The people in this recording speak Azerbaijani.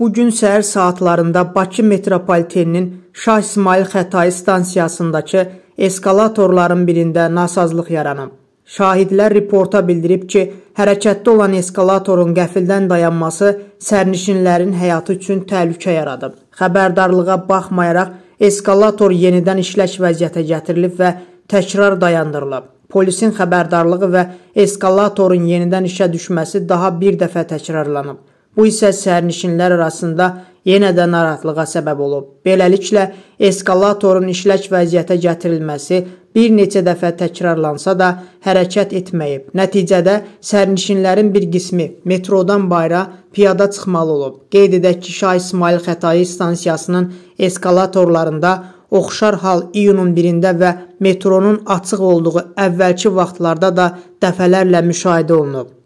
Bu gün səhər saatlarında Bakı metropoliteninin Şah İsmail Xətai stansiyasındakı eskalatorların birində nasazlıq yaranıb. Şahidlər reporta bildirib ki, hərəkətdə olan eskalatorun qəfildən dayanması sərnişinlərin həyatı üçün təhlükə yaradıb. Xəbərdarlığa baxmayaraq eskalator yenidən işlək vəziyyətə gətirilib və təkrar dayandırılıb. Polisin xəbərdarlığı və eskalatorun yenidən işə düşməsi daha bir dəfə təkrarlanıb. Bu isə sərnişinlər arasında yenə də narahatlığa səbəb olub. Beləliklə, eskalatorun işlək vəziyyətə gətirilməsi bir neçə dəfə təkrarlansa da hərəkət etməyib. Nəticədə sərnişinlərin bir qismi metrodan bayra piyada çıxmalı olub. Qeyd edək ki, Şah İsmail Xətai stansiyasının eskalatorlarında oxşar hal iyunun 1-də və metronun açıq olduğu əvvəlki vaxtlarda da dəfələrlə müşahidə olunub.